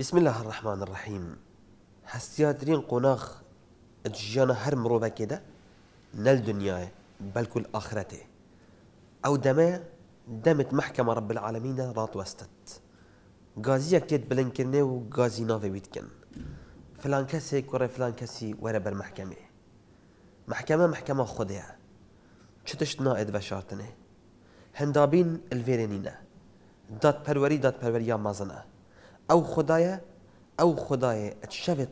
بسم الله الرحمن الرحيم هستيادرين قناخ اتجانا هر مروبا كده هەر دنيا بل كل آخرته او ئەو دمت محكمة رب العالمين رات وستت غازية تێت بلنكرني و غازي گازی ويتكن فلان كسي كوري فلان کەسی وەرە بەر محكمة محکەمە محکەمە خودەیە چ تشت نائێت بەشارتنێ هەندابین الڤێرێنینە دادپەروەری دادپەروەریان مەزنە او خدايا او خدايا خدایە ئەتشەوێت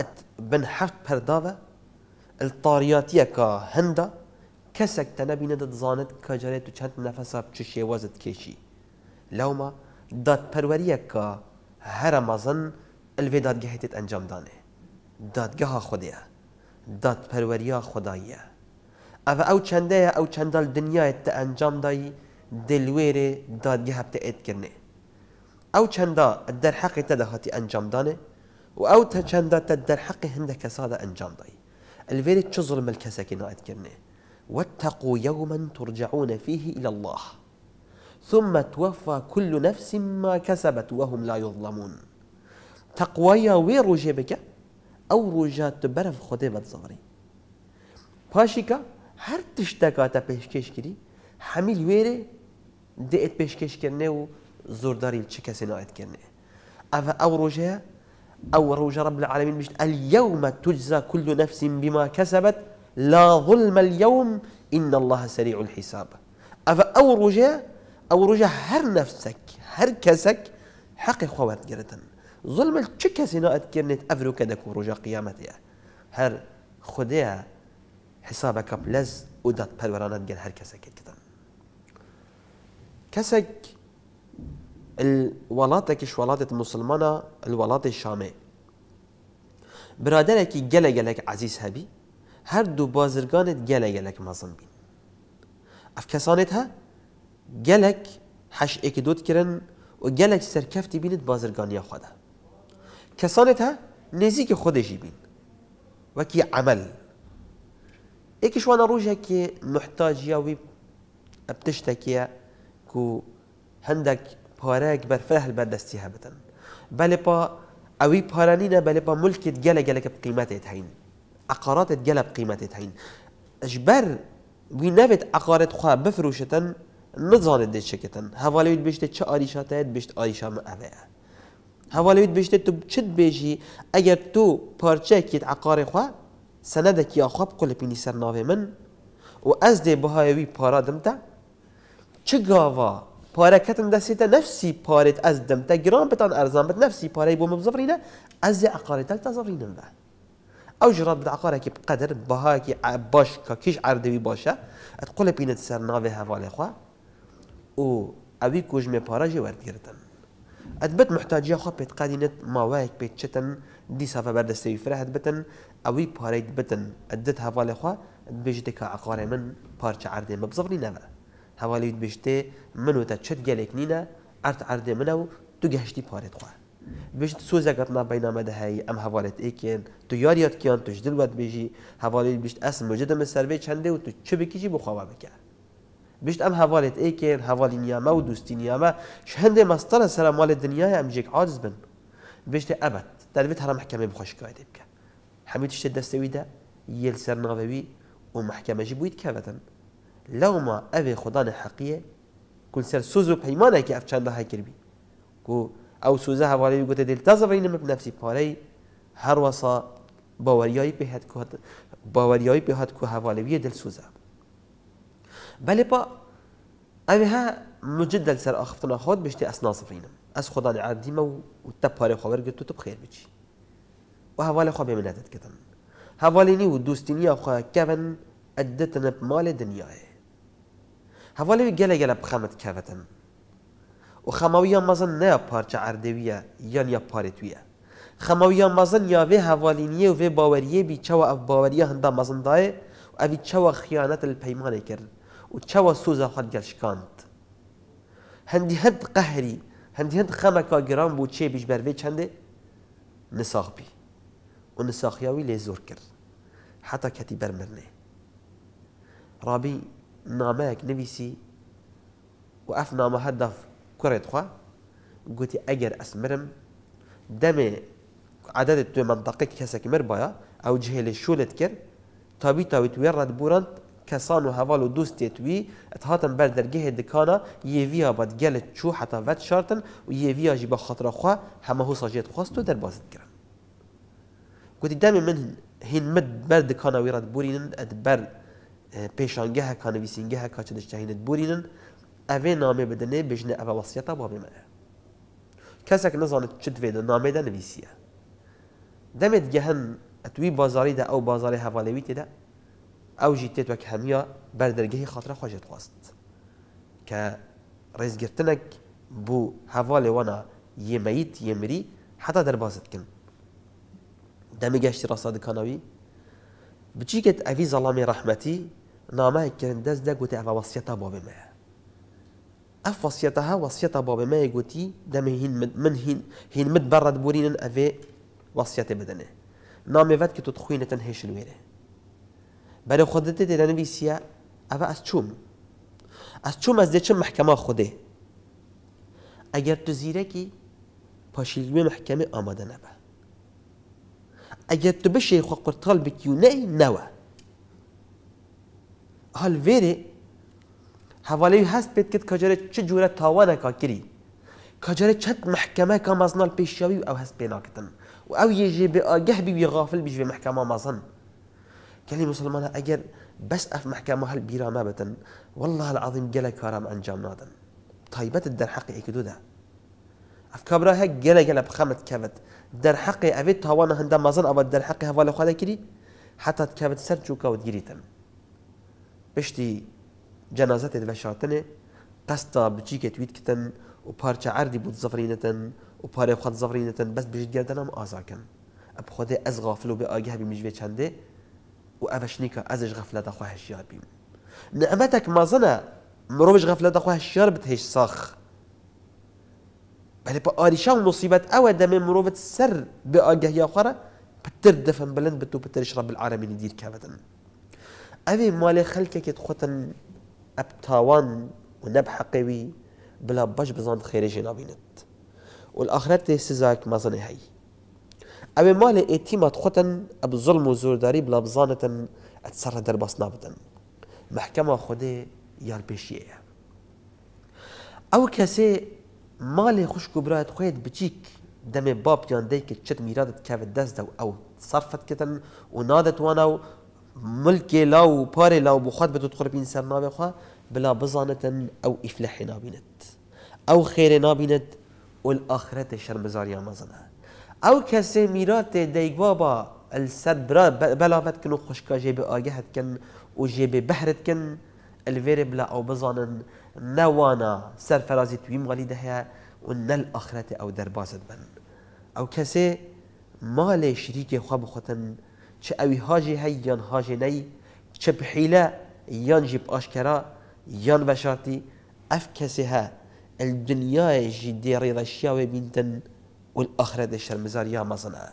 ات بن حەفت پەرداوە تاریاتیە کە هەندە کەسێک تەنەبینە دەزانێت کەجارێت و چەند نەفەسا چ شێوەزت کێشی لەومە دادپەروەریە کە هەرە مەزن ئەلوێ دادگەهێتێت ئەنجامدانێ دادگەها خودەیە او او ئەە او چەندەیە ئەو چەندال دنیاەت تە ئەنجامدایی دلوێرێ دادگە هەفتە ئێتکردێ او چندا در حق تە انجام دانه و او ئەو تە چەندە تە دەرحەقی هەندێک کەسادە ئەنجامدایی ئەلڤێری چ ظلمە کەسێکی نائەتکردێ واتقوا يوما ترجعون فيه إلى الله ثم توفى كل نفس ما كسبت وهم لا يظلمون تقوايا وي روجي بك أو رجات برف خدي بتزغري باشيكا هر تشتكاتا بيشكش كري حميل ويري ديت بيشكش كرنه زور دارين تشكاسي نايت كان أفا أو رجاء أو رجاء رب العالمين مش اليوم تجزى كل نفس بما كسبت لا ظلم اليوم إن الله سريع الحساب أفا أو رجاء أو رجاء هر نفسك هر كسك حق خوات جرتن ظلم تشكاسي نايت كانت أفرو كدك ورجاء قيامتها هر خديها حسابك بلز ودات پروراند گل هر کسک کتن کسک الولاتة كش ولاتة مسلمانة الولاتة الشامية برادرك جل جلك عزيز هبي هر دو بازرگانت جل جلك مظن بين افكسانتها جلك حش اكدوت كرن و جلك سركفتي بينت بازرگانيا خدا كسانتها نزيك خودجي بين وكي عمل ايكش وانا روجه كي محتاج ياوي بتشتكي كو هندك پاره بر بەرفەهل بەردەستی هەبن بله پا پاره پارانینە بله پا ملکت گەلە گەلەکە ایت هەین عقارات گەلە بقیمەتێت هەین اجبر وی نوید ئەقارێت خواه بفروشتن دید شکتن هەواڵەویت بشته چه ئاریشاتەیەت بشت ما اوه هەواڵەویت بشته تو چت بیجی؟ اگر تو پارچەیەکیت خواه خوا کیا خواه بقل پینی سر ناوه من و ئەس وی پارا دمتا چ گاوا پارەکەتم دەسێتە نەفسی پارێت ئەس دەم تە گران بتان ارزان بت نفسی پاره ئەرزان بێت نەفسی پارەی تل مبزڕینە ئەزی عقارێتەک تەزڕینم بە ئەو ژرات عقارێکی بقدر که باش کە کیش ئەردەوی باشه ات قۆلە پینت سر سەر ناوێ هەواڵێخوا پاره جی ورد گردن ات ئەتبێت محتاجی خۆ پێت قادینت ماوایەک پێت چتن دی دیسافە بەردەستەوی ات بتن ئەوی پارەیت بتن ات بجده بێژتێکە عقارێ من پارچه عردێمە بزڕی نەبە حوالید بشته منو تا چت گلک نینە ارت ئەردێ منو و تو گشتی پارێت خوا بشت سۆزەکەت نابینامەدەهایی ئەم ای کن، تو کن، توش بیجی بێژی هەواڵیت اصل مجد من سروی چنده و تو چه بکیجی بخواه بکر بشت ام حوالت ایکن حوالی نیامه و دوستی نیامه، شهنده مستر سر مال دنیای جیک عادز بن بشتێ بیت دەبێت حکمه بخوش بخۆشکایێ بکە شد تشتێ دستویده یل سرناوی و جی بوید که لو ما أبي خدان حقيقي كل سر سوزو پیمانه که افچان ده هکر بی کو او سوزها حوالی يقول تدل تازه ورین مب نفسی پاره هر وسا باوریای به هات کو باوریای به هات کو حوالی دل سوزه بله با أبي ها مجدل سر اخفتنا خود بشتي اسناس فرینم أس خدان عادي ما و تب پاره خبر گتو تب خیر بچی و حوالی خواب منادت کتن حوالی نی و دوستینی خو کون ادتن حواله وی گله گله بخمت کهوتن و خماوی مزن نه پارچه اردویه یان یا پارتویه خماوی مزن یا وی حوالینیه و وی باوریه بی اف باوریه هنده مزن دای و اوی چوا خیانت الپیمانه کرد و چوا سوزه خود گلشکاند هندی هند قهری هندی هند خمکا گرام بو چه بیش بروی چنده نساخ بی و نساخیاوی لیزور کرد حتی کتی برمرنه رابی نامەیەک نویسی و ئەف هدف كرة خوا قلت أجر أسمرم دەمێ عدد تو منطقة كسك مر أو ئەو جهێ لە شولت کرد تابی تاوی توێ ڕەت بورند کەسان و هەواڵ و دوستێت وی ئەت هاتم بەر دەرگەهێ دکانە یێویە بەد گەلت چوو حتا ڤەت شارتن و یێویاژی بە خاطرەخوا هەمە هو ساژێت خواست و دەربازت کرن گوتی دەمێ من هين مد بل دكانا ويرد بورين بورینن ئەت پیشانگه که نویسینگه که چندش جهیند بورینن اوه نامه بدنه بجنه اوه وصیتا با بمه کسک نزانه چند دویده نامه ده نویسیه دمت گهن اتوی بازاری ده او بازاری حوالیویتی ده او جیتیت که همیا بردرگهی خاطره خواجد خواست که ریزگرتنک بو حوالی وانا یمیت مری حتی در بازد کن دمی گشتی راسا دکانوی بچی کت اوی ظلام رحمتی نامه دست دزدك وتعفى وصيتها بابي معها اف وصيتها وصيتها بابي ما يقولي دم هين من هين مد برد بورين افي وصیت بدنه نامي فات كي تدخوينة تنهيش الويرة بل خدتي دي لنبيسيا افا ویسیا استشوم از چوم چوم از از ديشم محكمة خوده اگر تو زیره کی پاشیلوی محکمه آماده نبه اگر تو بشه خود قرطال بکیونه نوه حال ویره حوالی هست بید کت کجاره چه جوره تاوانه که کری کجاره چت محکمه که مزنال پیشیاوی او هست بینا کتن و او یه جی به آگه بی غافل بیش به محکمه مزن گلی مسلمان اگر بس اف محكمة هالبيرامة بتن والله العظيم جلا كرام انجام نادن طيبات الدر حقي اكدو ده اف كبرا هك جلا جلا بخمت كبت در حقي افيت هوانا هندا مازن ابا در حقي هوالا خدا كري حتى تكبت سرجوكا وتجريتم پشتی جنازت و شاتنه قصد بچیکت وید کتن و پارچه عردی بود زفرینتن و پاره خود زفرینتن بس بجید گردن هم آزا کن اب خود از غافل و به آگه بی مجوه چنده و اوش نیکا ازش غفلت خواهش یار بیم نعمتک مازنه مروش غفلت اخوه الشر بتهش صاخ بله و نصیبت أو دمه دم سر به آگه یا خواره پتر دفن بلند بتو پترش رب العالمین دیر که بدن أبي مالي خەلکێکت خۆتن ئەپ تاوان و نەب بلا بەش بزان خێرەژێ نابینێت والآخرەت تێ سزایك مەزنێ هەی ئەوێ مالێ ئێتیمات خۆتن ئەب زڵم و زۆرداری بلا بزانێتن ئەت سەرە دەرباس نابن محکەمە خودێ یار پێشیەیە ئەو کەسێ مالێ خوشک و برایەت خۆیت بچیک دەمێ بابیان دەیکە چت میرادت کەوت دەستدە و ئەو سەرفەتکردن و نادەتوانە و ملكي لا باري لا بخوات بتدخل بين سر بخا بلا بزانة أو إفلح نابينت أو خير نابينت والآخرة شرمزار يا مزنها أو كسي ميرات ديك بابا السد برا بلا فتكن وخشكا جيب آجهت كن وجيب بحرت كن الفيري بلا أو بزانن نوانا سر فرازي تويم غالي دهيا ون الآخرة أو دربازت بن أو كسي مالي شريكي خواب خوتن چه اوی هاجی هی یان هاجی نی چه بحیله یان جیب آشکرا یان بشارتی اف کسی ها الدنیای جی دیری رشیاوی بینتن دی شرمزار یا مزنا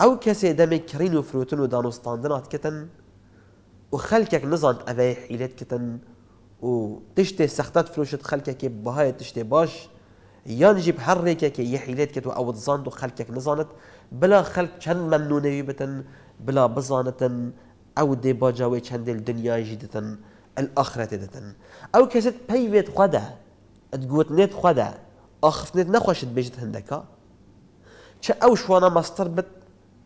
أو كسي دمي كرين وفروتن ودانوستاندنات كتن وخلكك نظام أبي حيلات كتن وتشتي فروشت فلوشت خلكك بهاي تشتي باش يجب حركك كتو او تظن خلقك نزانت بلا خلق كان ممنونة بتن بلا بزانة او دي باجاوي كان الدنيا جدتن الاخرة دتن او كست بيفيت خدا تقوت نت خدا اخف نت نخوشت بيجت هندكا چه او شوانا مستر بت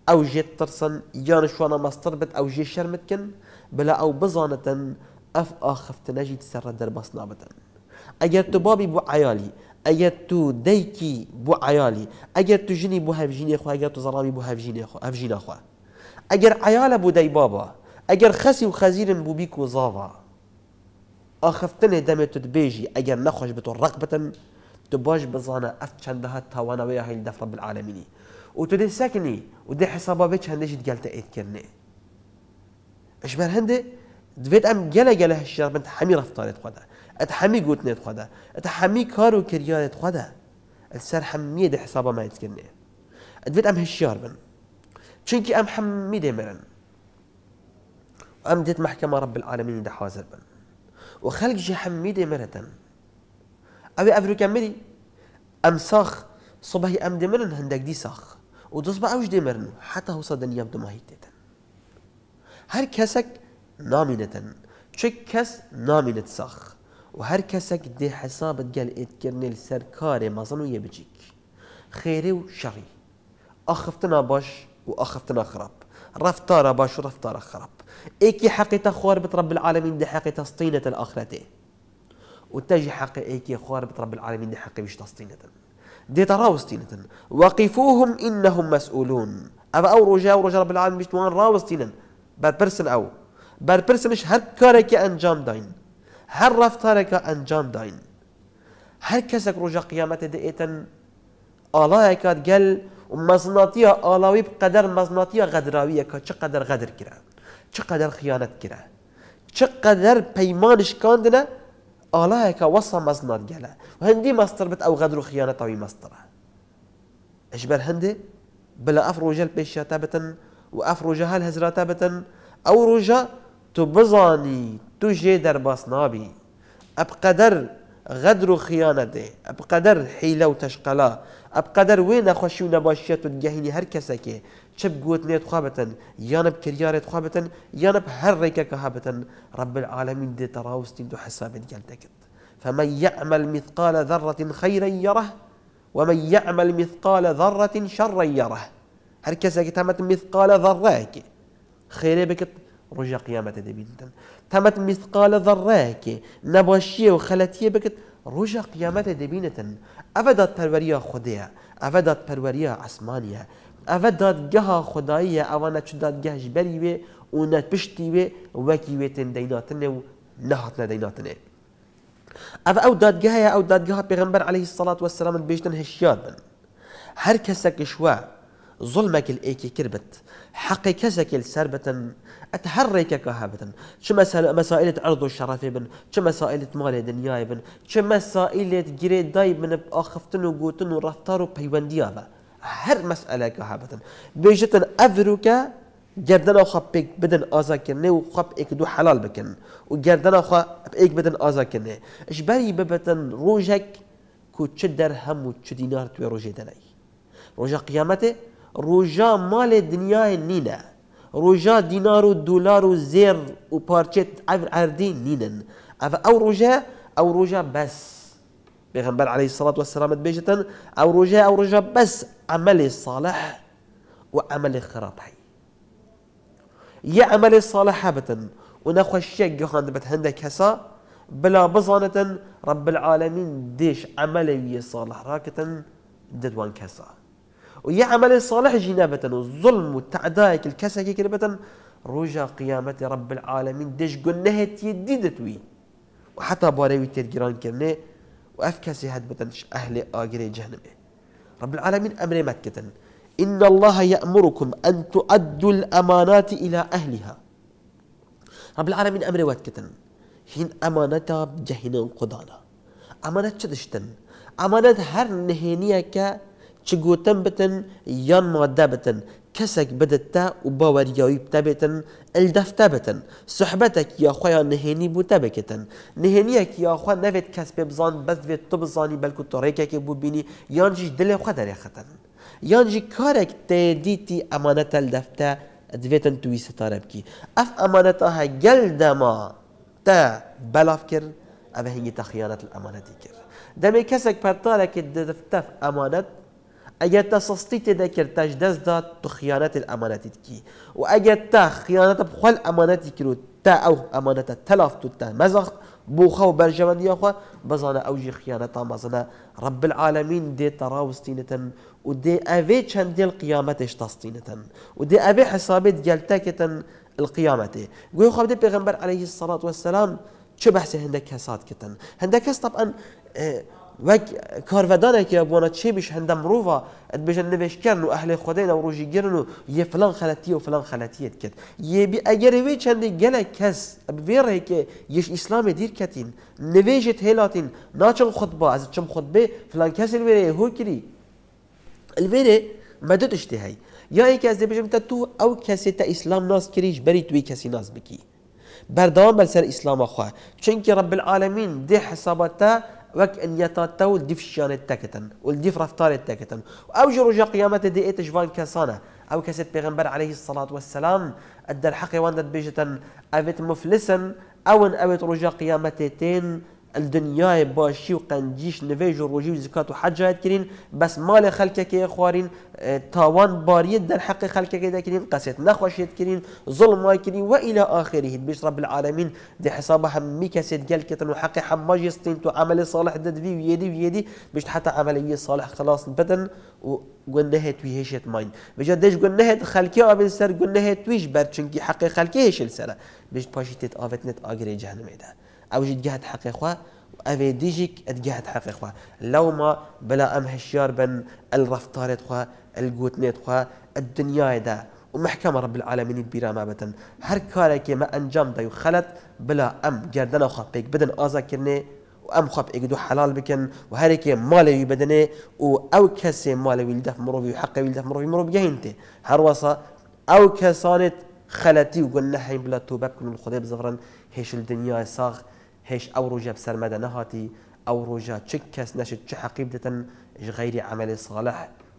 او جيت ترسن يان يعني شوانا مستر بت او جي شرمتكن بلا او بزانة اف اخفت نجي تسرد در بصنابتن اگر تو بابي بو عيالي اگر تو دیکی بو عیالی اگر تو بو هف جنی خوا اگر تو زەڕاوی هف جنی خوا اگر عیال بو دی بابا اگر خسی و خەزیرن بو بیکو زاوا آخفتن دەمێت تو دبێژی اگر نخوش بتو رقبتن تو باش بزانە ها چەندەها تاوانەوەی هەیل رب العالمینی و تو دی سکنی و دی حسابا بێ گلتا اید ئیتکردنێ اشبر هنده دویت ام گله گله هەشیار بنت حمی رفتاریت خۆدا ات همی گوت نیت خدا ات همی کارو کریانت خدا ات سر همی ده حساب ما ات ادویت ام هشیار بن چونکی ام همی ده مرن ام دیت محکم رب العالمین ده حاضر بن و خلق جه همی ده مرتن اوی افرو کمری ام ساخ صبحي ام ده مرن هندگ دی ساخ و دوست با اوش دي مرن حتى هو صدن يبدو ما هيتتن هر كسك نامينتن چه کس نامینت ساخ و هەر کەسێک ده حسابت گەل ئیتکردنی سەر کارێ مەزن و یەبجیک خێرێ و شری ئاخفتنا باش و ئاخفتنا خراب رفتارە باش و رفتارە خراپ ئێکی حەقیتە خوار بترب العالمین دە حەقی تەستینەتە و وتجي حق ايكي خوار بترب العالمين دي حق مش تسطينة استینه تراوستينة وقفوهم انهم مسؤولون ابا او رجاء رجا رب العالمين بیش توان استینه بار برسن او بار برسن مش کاری که انجام داين هر رفتارێکە انجام داین هەر کەسێک ڕۆژە قیامەتە دەئێتەن ئاڵایەکات گەل و مەزناتیە ئاڵاوی قەدەر مەزناتیە غەدراویەکە چ قەدەر غەدر کرا چ قەدەر خیانەت کرا چ قەدەر پەیمانش کاندنە ئاڵایەکە وەسە مەزنات گەلە هەندی مەستر بێت ئەو غەدر و خیانەتەوەی مەسترە ئەژبەر هەندێ بلە ئەف ڕۆژەل پێشیاتە تابتن و ئەف ڕۆژە هەل او بتن تو بزانی تو جه در باس نابی ابقدر غدر و خیانته ابقدر حیله و تشقلا ابقدر وی نخوشی و نباشیت و نگهینی هر کسی که چه بگوت لیت خوابتن یان بکریارت خوابتن هر ریکه که هابتن رب العالمین دي تراوستین تو حساب گلتکت فمن يعمل مثقال ذرة خيرا يره ومن يعمل مثقال ذرة شرا يره هر کسی که مثقال ذره خیره بکت ڕۆژە قيامة دەبیدن تەمەت میستقالە دەڕێکی نەباشیە و خەلەتیە بکرد ڕۆژە قیامەتە دەبینێتن ئەvە داد پەروەریە خودەیە ئەvە داد پەروەریە ئەسمانە ئەvە دادگەها خداییە ئەوانە چ دادگەهش بەری وێ و نەپشتی وێ وەکی وێتن دەیناتنێ و نەهات نەدەیناتنێ ئەف ئەو دادگەهەیە عليه الصلاة والسلام بيشتن هشیان بن هەر کەسە کشوە ظلمك الايكي كربت حقي كسكل سربة أتحرك كهابة شو مسائل عرض الشرف بن شو مسائل مال دنياي ابن شو مسائل جري داي من اخفتن وقوتن ورفتار وبيونديا هر مسألة كهابة بيجتن أفروكا جردنا آخه بدن آزا وخا و دو حلال بكن وجردنا گردن آخه بدن آزا اش بري ببتن روجك كو تشدر هم و چه دینار توی روزه دنی روجا مال دنیا نينا روجا دينار ودولار وزير و زیر و پارچه او روجا او روجا بس بيغنبال عليه الصلاة والسلام بيجتن او روجا او روجا بس عمل صالح وعمل خراب حي يا عمل صالح هابتا ونخو الشيك يخان دبت هندك هسا بلا بزانة رب العالمين ديش عمل صالح راكتا ددوان كسا ويا عمل صالح جنابة والظلم والتعدايك الكسكي كلبة رجا قيامة رب العالمين دش قنها تيديدت وي وحتى باريوي تيرجران كرنه وأفكسي هدبتنش أهل آجري جهنمه رب العالمين أمري مكة إن الله يأمركم أن تؤدوا الأمانات إلى أهلها رب العالمين أمري مكة حين أمانتا بجهنم قدانا أمانات شدشتن أمانات هر نهينيك چه گوتن بتن یان ماده بتن بدت تا و باوەریاوی بتەبێتن ئەلدەفتە بتن نهینی بوتا بکتن نهینی اک یا خواه نوید کس ببزان بس بەستێت تو بزانی که تۆڕێکێکی بووبینی یانجیش دلێ خوا دەرێختن یانجی کارک تێدیتی امانت لەفتە دویتن توی ستاره بکی اف ئەمانەتە هە گەل دەما تە بەلاف کرد ئەە هەنگی تەخیانەت ئەمانەتی کرد دەمێ کەسێک پەرتارێکی اگر تا سستی تی ده کرتاش دست داد تو خیانت الامانتی کی و اگر تا خیانت بخل امانتی کرو تا او امانت تلاف تو تا مزخت بوخا و برجمن یا خو بزانه او جی خیانت مزانه رب العالمین دی تراوستینتن و دی اوی چندل قیامتش تستینتن و دی اوی حسابت گلتاکتن القيامة قوي خبر النبي عليه الصلاة والسلام شو بحث هندك کتن هندک هندك طبعا اه، وەک کارڤدانێکی بووە چێبیش هەندە مرۆڤ بێژن نوێشکردن و اهل خدای لە ڕۆژی گرن و یه فلان خەلەتی و فلان خەلەتیت کرد اگر ئەگەر چندی گله کس کەس که یش دیر کتین، نوێژت هێلاتین ناچم خود با از چم فلان فلان کەسی وێرە هۆکری الوێرێ مەدە مدت هەی یا یەکی دی دەبێژم تو او کسی تا اسلام ناز کریش بری توی کسی ناز بکی بل سر اسلام خوا که رب العالمین دی حسابتا يتا تو ديف شان تەکتن والديف رفتار ڕفتارێت او جرو جا ڕژە دي دێتە ژوان کەسانە او کەسێت بيغمبر عليه والسلام ادى الحق دەرحەقیوان دەتبێژتن افيت مفلسن ان ئەوێت رجا قیامەتێ تين الدنيا باشي و قنجیش نویج و روژی و زکات و بس مال خلقه كي خوارين آه، تاوان باريد در حق خلکه که دکرین قصد نخوشید کرین ظلم كرين و الى آخره بيش رب العالمين دي حساب همی کسید قل كتن و حق حماج استین تو عمل صالح دد وی ویدی ویدی حتى حتی عملی صالح خلاص بدن و گنده توی هشت ماین بجا دش گنده خلکه آبین سر گنده ویش بر چونکی حق خلکه هشل سره بیش پاشیتت آفتنت آگری جهنم ده او جي تقاعد حقيقه افي ديجيك تقاعد تحققها لو ما بلا ام هشيار بن الرفتاريت خوا القوتنيت خوا الدنيا دا ومحكمة رب العالمين بيرا ما بتن هر كاركي ما انجام دا يخلت بلا ام جردنا خوا بيك بدن ازا كرني وام خب اجدو حلال بكن وهريكي مالي بدني او كسي مالي ولده مروي وحقه ولده مروي مروي جهنتي هروسه او كسانت خلتي وقلنا حين بلا توبك من الخضيب زفرا هيش الدنيا صاغ هيش او رجا بسر مدى نهاتي او رجا کەس نەشت چ حەقیب دەتەن غەیری عملی ساڵح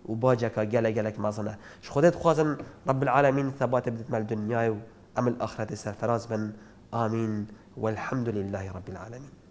و باجەکە گەلە گەلک مازنە اش خودێت خوزن رب العالمین ثباتە بدتمە دنیای و ئەمل ئاخرەتی سەرفراز بن امين والحمد لله رب العالمين